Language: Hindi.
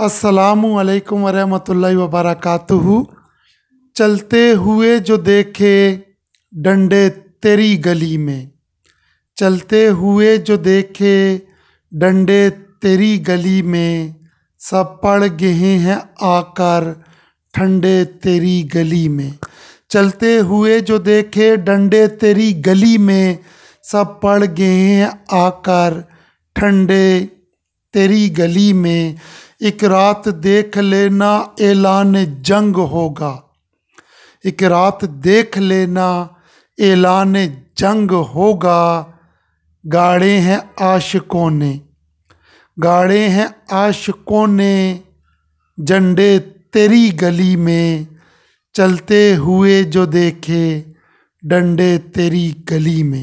असलकम वरहमल वबरक चलते हुए जो देखे डंडे तेरी गली में चलते हुए जो देखे डंडे तेरी गली में सब पड़ गए हैं आकर ठंडे तेरी गली में चलते हुए जो देखे डंडे तेरी गली में सब पड़ गए हैं आकर ठंडे तेरी गली में एक रात देख लेना ऐलान जंग होगा एक रात देख लेना ऐलान जंग होगा गाड़े हैं आशिकों ने गाड़े हैं आशिकों ने झंडे तेरी गली में चलते हुए जो देखे डंडे तेरी गली में